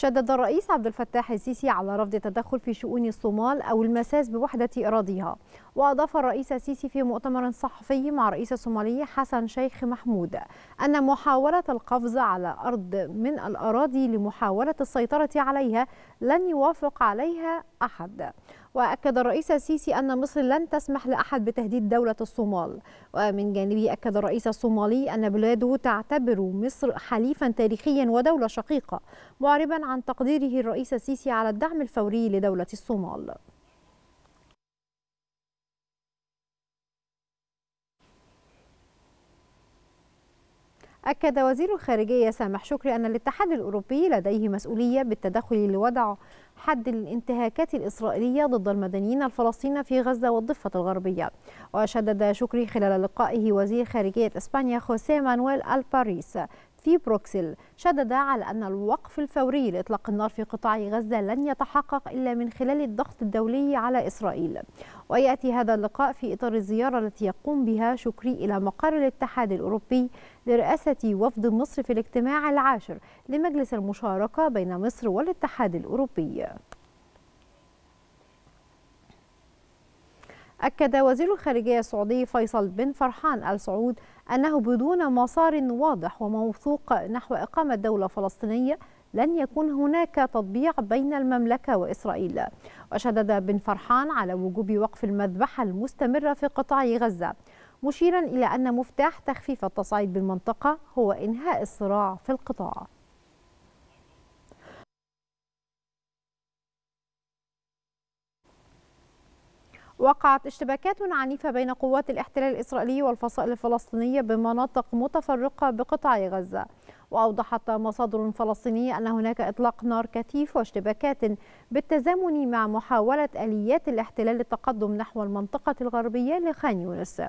شدد الرئيس عبد الفتاح السيسي على رفض التدخل في شؤون الصومال أو المساس بوحدة أراضيها وأضاف الرئيس السيسي في مؤتمر صحفي مع الرئيس الصومالي حسن شيخ محمود أن محاولة القفز على أرض من الأراضي لمحاولة السيطرة عليها لن يوافق عليها أحد وأكد الرئيس السيسي أن مصر لن تسمح لأحد بتهديد دولة الصومال ومن جانبه أكد الرئيس الصومالي أن بلاده تعتبر مصر حليفا تاريخيا ودولة شقيقة معربا عن تقديره الرئيس السيسي على الدعم الفوري لدولة الصومال أكد وزير الخارجية سامح شكري أن الاتحاد الأوروبي لديه مسؤولية بالتدخل لوضع حد الانتهاكات الإسرائيلية ضد المدنيين الفلسطينيين في غزة والضفة الغربية وشدد شكري خلال لقائه وزير خارجية إسبانيا خوسيه مانويل الباريس في بروكسل شدد على أن الوقف الفوري لإطلاق النار في قطاع غزة لن يتحقق إلا من خلال الضغط الدولي على إسرائيل ويأتي هذا اللقاء في إطار الزيارة التي يقوم بها شكري إلى مقر الاتحاد الأوروبي لرئاسة وفد مصر في الاجتماع العاشر لمجلس المشاركة بين مصر والاتحاد الأوروبي أكد وزير الخارجية السعودي فيصل بن فرحان آل سعود أنه بدون مسار واضح وموثوق نحو إقامة دولة فلسطينية لن يكون هناك تطبيع بين المملكة وإسرائيل وشدد بن فرحان على وجوب وقف المذبحة المستمرة في قطاع غزة مشيرا إلى أن مفتاح تخفيف التصعيد بالمنطقة هو إنهاء الصراع في القطاع وقعت اشتباكات عنيفة بين قوات الاحتلال الإسرائيلي والفصائل الفلسطينية بمناطق متفرقة بقطاع غزة وأوضحت مصادر فلسطينية أن هناك إطلاق نار كثيف واشتباكات بالتزامن مع محاولة آليات الاحتلال التقدم نحو المنطقة الغربية لخان يونس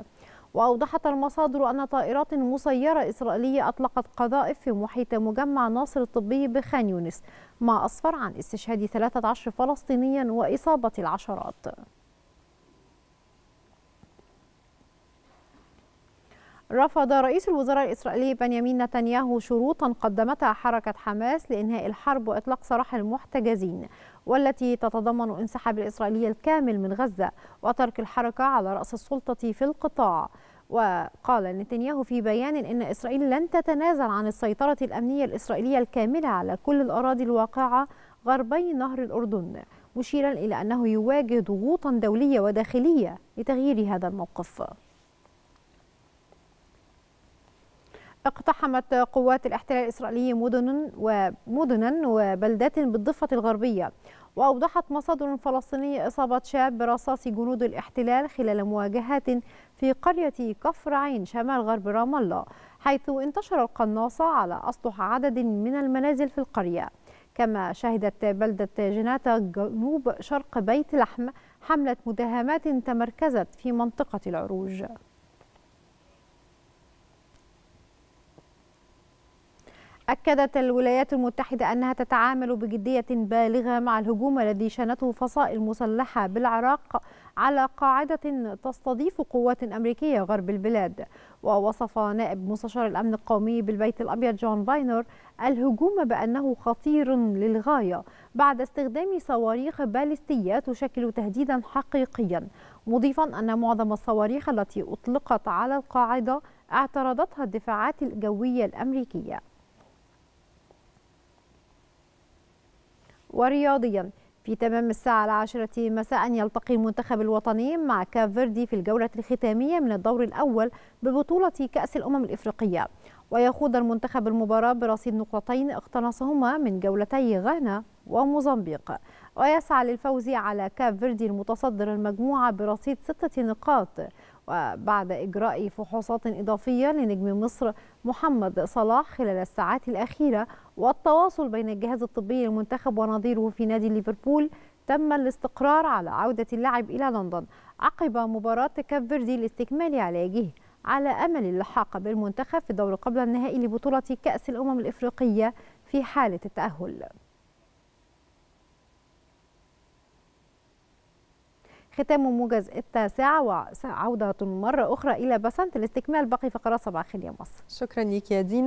وأوضحت المصادر أن طائرات مسيرة إسرائيلية أطلقت قذائف في محيط مجمع ناصر الطبي بخان يونس ما أسفر عن استشهاد 13 فلسطينيا وإصابة العشرات رفض رئيس الوزراء الإسرائيلي بنيامين نتنياهو شروطا قدمتها حركة حماس لإنهاء الحرب وإطلاق سراح المحتجزين والتي تتضمن انسحاب الإسرائيلي الكامل من غزة وترك الحركة على رأس السلطة في القطاع وقال نتنياهو في بيان إن إسرائيل لن تتنازل عن السيطرة الأمنية الإسرائيلية الكاملة على كل الأراضي الواقعة غربي نهر الأردن مشيرا إلى أنه يواجه ضغوطا دولية وداخلية لتغيير هذا الموقف اقتحمت قوات الاحتلال الإسرائيلي مدن ومدنا وبلدات بالضفة الغربية وأوضحت مصادر فلسطينية إصابة شاب برصاص جنود الاحتلال خلال مواجهات في قرية كفر عين شمال غرب رام الله حيث انتشر القناصة على أسطح عدد من المنازل في القرية كما شهدت بلدة جناتا جنوب شرق بيت لحم حملة مداهمات تمركزت في منطقة العروج أكدت الولايات المتحدة أنها تتعامل بجدية بالغة مع الهجوم الذي شنته فصائل مسلحة بالعراق على قاعدة تستضيف قوات أمريكية غرب البلاد ووصف نائب مستشار الأمن القومي بالبيت الأبيض جون باينر الهجوم بأنه خطير للغاية بعد استخدام صواريخ باليستية تشكل تهديدا حقيقيا مضيفا أن معظم الصواريخ التي أطلقت على القاعدة اعترضتها الدفاعات الجوية الأمريكية ورياضيا في تمام الساعة العاشرة مساء يلتقي المنتخب الوطني مع كافيردي فيردي في الجولة الختامية من الدور الأول ببطولة كأس الأمم الإفريقية ويخوض المنتخب المباراة برصيد نقطتين اقتنصهما من جولتي غانا وموزمبيق ويسعى للفوز على كاب فيردي المتصدر المجموعة برصيد ستة نقاط وبعد إجراء فحوصات إضافية لنجم مصر محمد صلاح خلال الساعات الأخيرة والتواصل بين الجهاز الطبي للمنتخب ونظيره في نادي ليفربول تم الاستقرار على عودة اللاعب إلى لندن عقب مباراة كاب فيردي لاستكمال علاجه على أمل اللحاق بالمنتخب في الدور قبل النهائي لبطولة كأس الأمم الإفريقية في حالة التأهل ختام موجز التاسعة وعودة مرة أخرى إلى بسنت لاستكمال باقي فقرات صباح يا مصر شكرا لك يا دينا